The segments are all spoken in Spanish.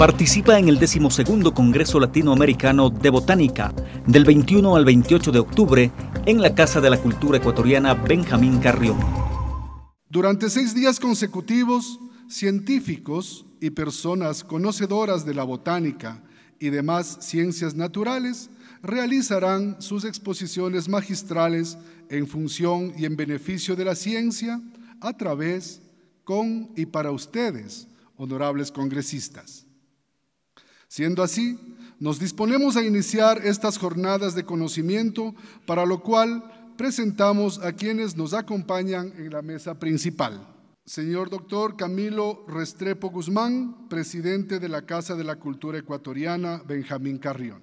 Participa en el 12 Congreso Latinoamericano de Botánica del 21 al 28 de octubre en la Casa de la Cultura Ecuatoriana Benjamín Carrión. Durante seis días consecutivos, científicos y personas conocedoras de la botánica y demás ciencias naturales realizarán sus exposiciones magistrales en función y en beneficio de la ciencia a través, con y para ustedes, honorables congresistas. Siendo así, nos disponemos a iniciar estas jornadas de conocimiento, para lo cual presentamos a quienes nos acompañan en la mesa principal. Señor doctor Camilo Restrepo Guzmán, presidente de la Casa de la Cultura Ecuatoriana, Benjamín Carrión.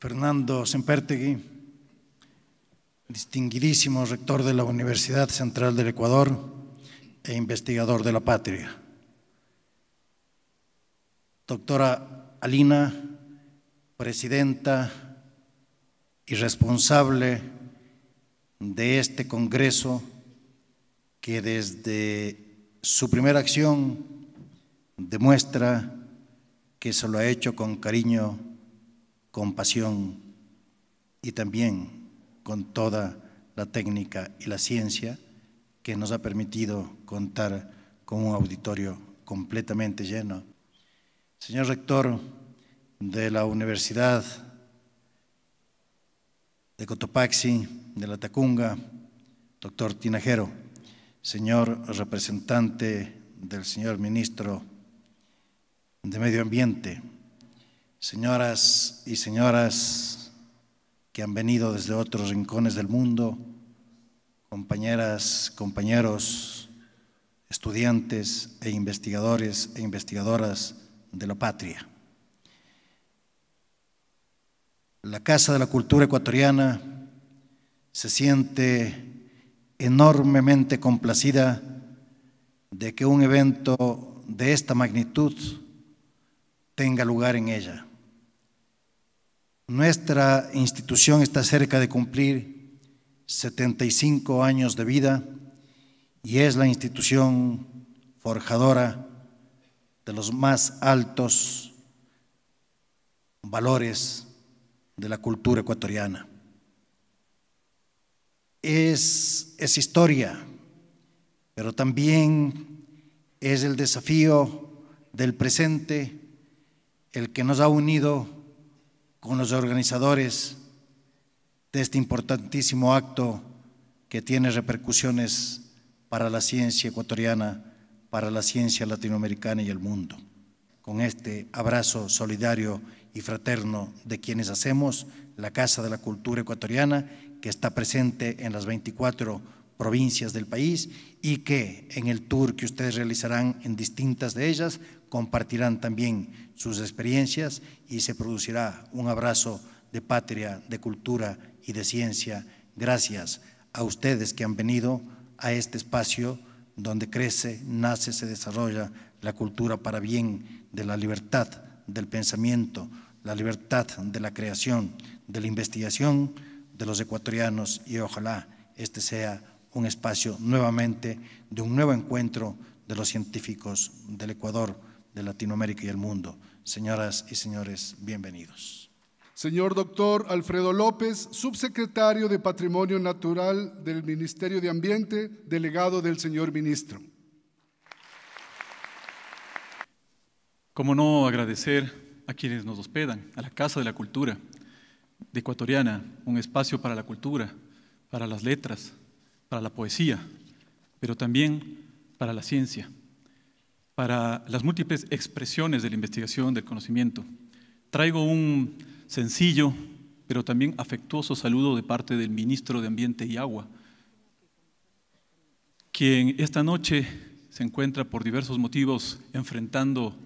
Fernando Sempertegui, distinguidísimo rector de la Universidad Central del Ecuador e investigador de la patria doctora Alina, presidenta y responsable de este Congreso que desde su primera acción demuestra que se lo ha hecho con cariño, con pasión y también con toda la técnica y la ciencia que nos ha permitido contar con un auditorio completamente lleno Señor rector de la Universidad de Cotopaxi, de la Tacunga, doctor Tinajero, señor representante del señor ministro de Medio Ambiente, señoras y señoras que han venido desde otros rincones del mundo, compañeras, compañeros, estudiantes e investigadores e investigadoras, de la patria. La Casa de la Cultura Ecuatoriana se siente enormemente complacida de que un evento de esta magnitud tenga lugar en ella. Nuestra institución está cerca de cumplir 75 años de vida y es la institución forjadora de los más altos valores de la cultura ecuatoriana. Es, historia, pero también es el desafío del presente el que nos ha unido con los organizadores de este importantísimo acto que tiene repercusiones para la ciencia ecuatoriana para la ciencia latinoamericana y el mundo. Con este abrazo solidario y fraterno de quienes hacemos la Casa de la Cultura Ecuatoriana, que está presente en las 24 provincias del país y que en el tour que ustedes realizarán en distintas de ellas compartirán también sus experiencias y se producirá un abrazo de patria, de cultura y de ciencia. Gracias a ustedes que han venido a este espacio donde crece, nace, se desarrolla la cultura para bien de la libertad del pensamiento, la libertad de la creación, de la investigación de los ecuatorianos y ojalá este sea un espacio nuevamente de un nuevo encuentro de los científicos del Ecuador, de Latinoamérica y el mundo. Señoras y señores, bienvenidos. Señor doctor Alfredo López, subsecretario de Patrimonio Natural del Ministerio de Ambiente, delegado del señor ministro. Cómo no agradecer a quienes nos hospedan, a la Casa de la Cultura de Ecuatoriana, un espacio para la cultura, para las letras, para la poesía, pero también para la ciencia, para las múltiples expresiones de la investigación, del conocimiento. Traigo un sencillo, pero también afectuoso saludo de parte del ministro de Ambiente y Agua, quien esta noche se encuentra por diversos motivos enfrentando,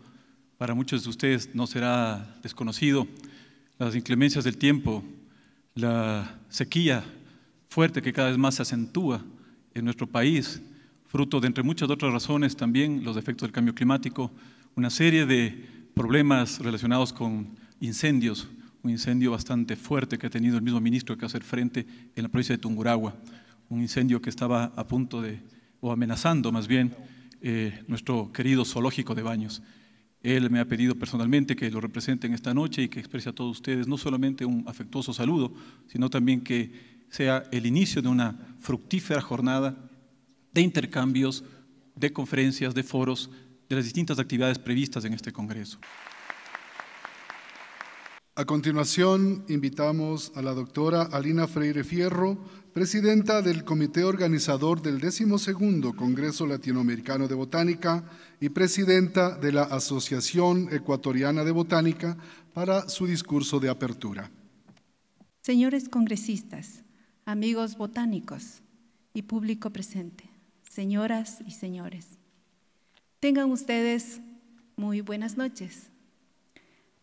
para muchos de ustedes no será desconocido, las inclemencias del tiempo, la sequía fuerte que cada vez más se acentúa en nuestro país, fruto de, entre muchas otras razones, también los efectos del cambio climático, una serie de problemas relacionados con incendios, un incendio bastante fuerte que ha tenido el mismo ministro que hacer frente en la provincia de Tunguragua, un incendio que estaba a punto de, o amenazando más bien, eh, nuestro querido zoológico de Baños. Él me ha pedido personalmente que lo representen esta noche y que exprese a todos ustedes no solamente un afectuoso saludo, sino también que sea el inicio de una fructífera jornada de intercambios, de conferencias, de foros, de las distintas actividades previstas en este Congreso. A continuación, invitamos a la doctora Alina Freire Fierro, presidenta del Comité Organizador del 12 Congreso Latinoamericano de Botánica y presidenta de la Asociación Ecuatoriana de Botánica, para su discurso de apertura. Señores congresistas, amigos botánicos y público presente, señoras y señores, tengan ustedes muy buenas noches.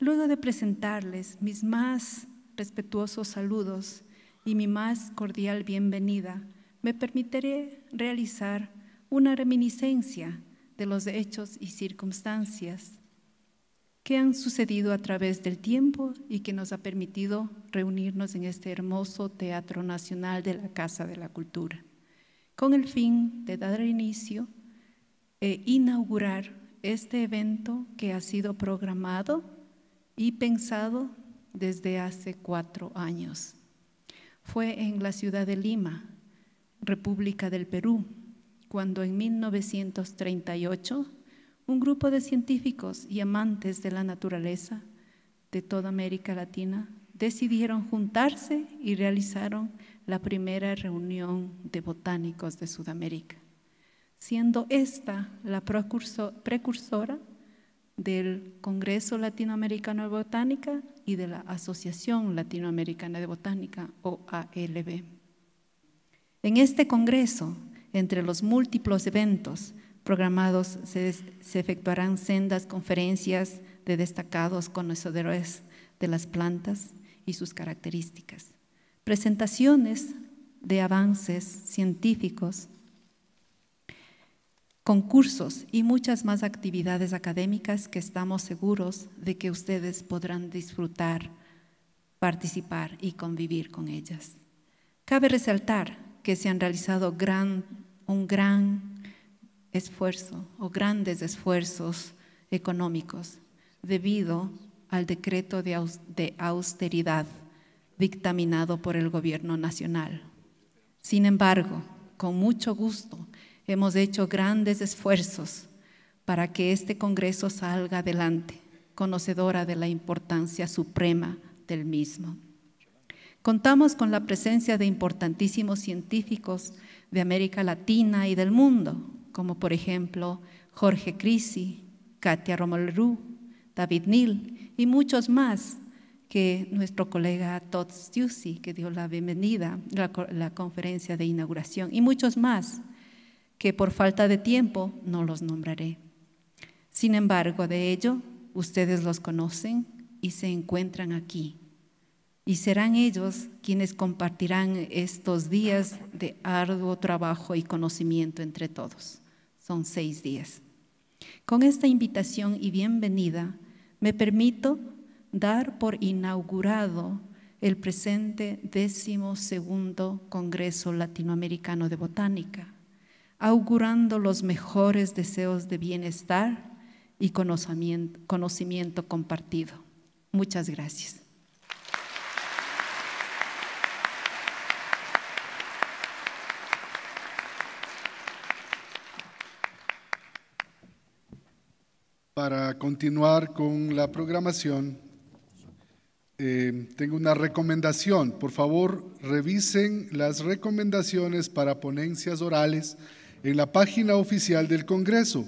Luego de presentarles mis más respetuosos saludos y mi más cordial bienvenida, me permitiré realizar una reminiscencia de los hechos y circunstancias que han sucedido a través del tiempo y que nos ha permitido reunirnos en este hermoso Teatro Nacional de la Casa de la Cultura, con el fin de dar inicio e inaugurar este evento que ha sido programado y pensado desde hace cuatro años. Fue en la ciudad de Lima, República del Perú, cuando en 1938 un grupo de científicos y amantes de la naturaleza de toda América Latina decidieron juntarse y realizaron la primera reunión de botánicos de Sudamérica, siendo esta la precursora del Congreso Latinoamericano de Botánica y de la Asociación Latinoamericana de Botánica, OALB. En este Congreso, entre los múltiples eventos programados, se, se efectuarán sendas conferencias de destacados conocedores de las plantas y sus características, presentaciones de avances científicos concursos y muchas más actividades académicas que estamos seguros de que ustedes podrán disfrutar, participar y convivir con ellas. Cabe resaltar que se han realizado un gran esfuerzo o grandes esfuerzos económicos debido al decreto de austeridad dictaminado por el gobierno nacional. Sin embargo, con mucho gusto hemos hecho grandes esfuerzos para que este Congreso salga adelante, conocedora de la importancia suprema del mismo. Contamos con la presencia de importantísimos científicos de América Latina y del mundo, como por ejemplo Jorge Crisi, Katia Romolru, David Neal y muchos más que nuestro colega Todd Stussy, que dio la bienvenida a la conferencia de inauguración, y muchos más que por falta de tiempo no los nombraré. Sin embargo, de ello, ustedes los conocen y se encuentran aquí. Y serán ellos quienes compartirán estos días de arduo trabajo y conocimiento entre todos. Son seis días. Con esta invitación y bienvenida, me permito dar por inaugurado el presente décimo segundo Congreso Latinoamericano de Botánica augurando los mejores deseos de bienestar y conocimiento, compartido. Muchas gracias. Para continuar con la programación, eh, tengo una recomendación. Por favor, revisen las recomendaciones para ponencias orales en la página oficial del Congreso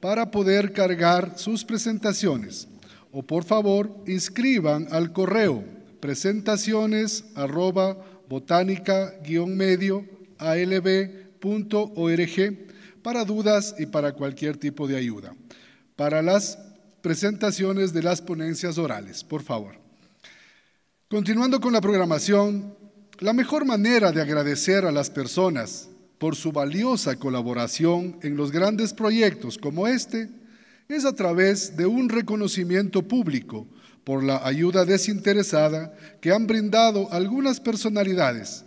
para poder cargar sus presentaciones. O por favor, inscriban al correo presentaciones arroba botánica-medio para dudas y para cualquier tipo de ayuda. Para las presentaciones de las ponencias orales, por favor. Continuando con la programación, la mejor manera de agradecer a las personas por su valiosa colaboración en los grandes proyectos como este es a través de un reconocimiento público por la ayuda desinteresada que han brindado algunas personalidades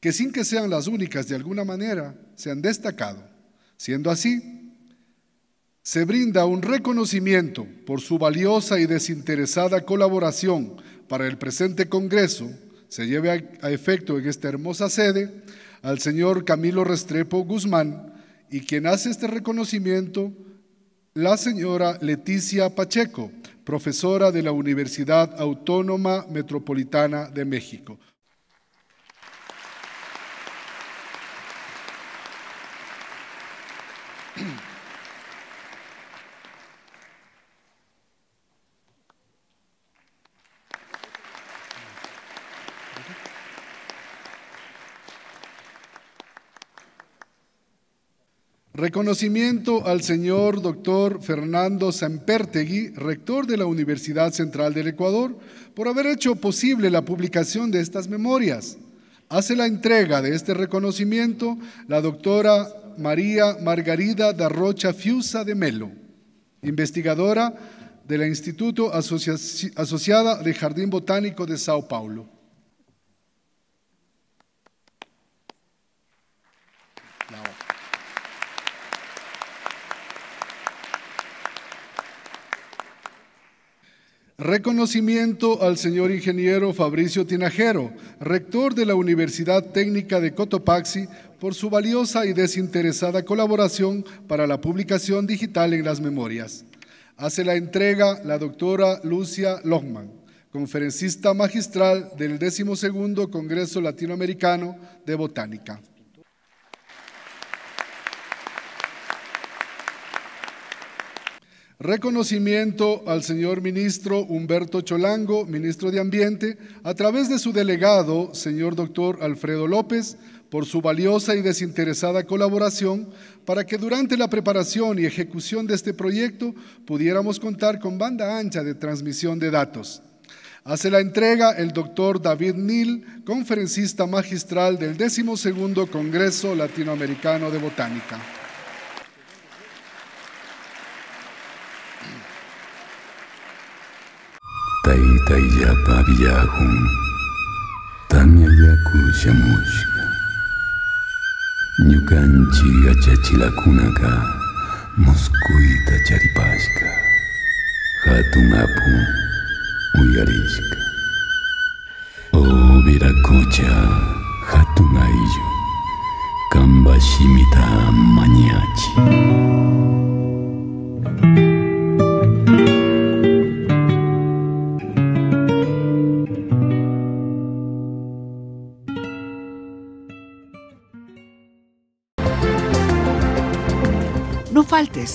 que sin que sean las únicas de alguna manera se han destacado. Siendo así, se brinda un reconocimiento por su valiosa y desinteresada colaboración para el presente Congreso se lleve a efecto en esta hermosa sede al señor Camilo Restrepo Guzmán y quien hace este reconocimiento, la señora Leticia Pacheco, profesora de la Universidad Autónoma Metropolitana de México. Reconocimiento al señor doctor Fernando zempértegui, rector de la Universidad Central del Ecuador, por haber hecho posible la publicación de estas memorias. Hace la entrega de este reconocimiento la doctora María Margarida Darrocha Fiusa de Melo, investigadora del Instituto Asociada de Jardín Botánico de Sao Paulo. Reconocimiento al señor ingeniero Fabricio Tinajero, rector de la Universidad Técnica de Cotopaxi, por su valiosa y desinteresada colaboración para la publicación digital en las memorias. Hace la entrega la doctora Lucia Lochman, conferencista magistral del XII Congreso Latinoamericano de Botánica. Reconocimiento al señor ministro Humberto Cholango, ministro de Ambiente, a través de su delegado, señor doctor Alfredo López, por su valiosa y desinteresada colaboración para que durante la preparación y ejecución de este proyecto pudiéramos contar con banda ancha de transmisión de datos. Hace la entrega el doctor David Neal, conferencista magistral del 12 Congreso Latinoamericano de Botánica. Таита я павьяхум, там я яку шамушка. Нюканчи ачачилакунака, мускуита чарипашка. Хатумапу уяришка. О, веракоча, хатумайю, камбашимита маньячи.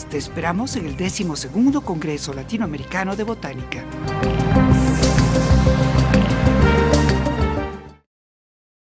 te esperamos en el 12 Congreso Latinoamericano de Botánica.